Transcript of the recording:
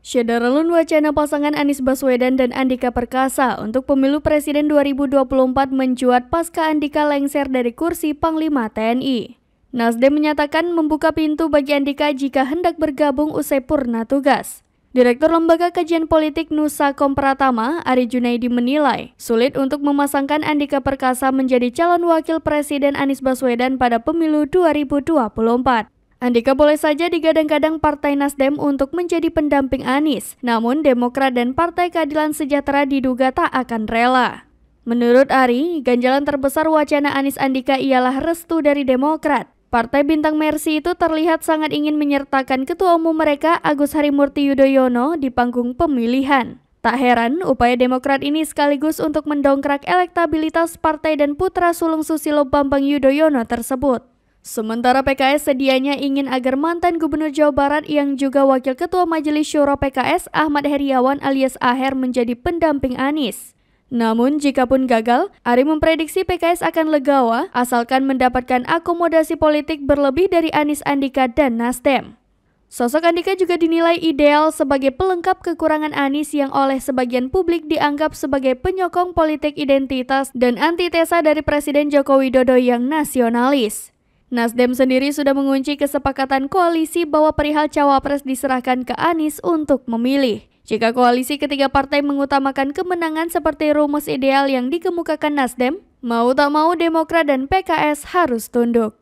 Syedaralun wacana pasangan Anies Baswedan dan Andika Perkasa untuk pemilu presiden 2024 mencuat pasca Andika lengser dari kursi Panglima TNI. Nasdem menyatakan membuka pintu bagi Andika jika hendak bergabung usai purna tugas. Direktur Lembaga Kajian Politik Nusa Kompratama, Ari Junaidi menilai, sulit untuk memasangkan Andika Perkasa menjadi calon wakil presiden Anies Baswedan pada pemilu 2024. Andika boleh saja digadang-gadang Partai Nasdem untuk menjadi pendamping Anies, namun Demokrat dan Partai Keadilan Sejahtera diduga tak akan rela. Menurut Ari, ganjalan terbesar wacana Anies Andika ialah restu dari Demokrat. Partai Bintang Mersi itu terlihat sangat ingin menyertakan ketua umum mereka Agus Harimurti Yudhoyono di panggung pemilihan. Tak heran, upaya Demokrat ini sekaligus untuk mendongkrak elektabilitas partai dan putra sulung Susilo Bambang Yudhoyono tersebut. Sementara PKS sedianya ingin agar mantan Gubernur Jawa Barat yang juga Wakil Ketua Majelis Syuro PKS Ahmad Heriawan alias Aher menjadi pendamping Anies. Namun jikapun gagal, Ari memprediksi PKS akan legawa asalkan mendapatkan akomodasi politik berlebih dari Anies Andika dan Nasdem. Sosok Andika juga dinilai ideal sebagai pelengkap kekurangan Anies yang oleh sebagian publik dianggap sebagai penyokong politik identitas dan antitesa dari Presiden Joko Widodo yang nasionalis. Nasdem sendiri sudah mengunci kesepakatan koalisi bahwa perihal cawapres diserahkan ke Anies untuk memilih. Jika koalisi ketiga partai mengutamakan kemenangan seperti rumus ideal yang dikemukakan Nasdem, mau tak mau Demokrat dan PKS harus tunduk.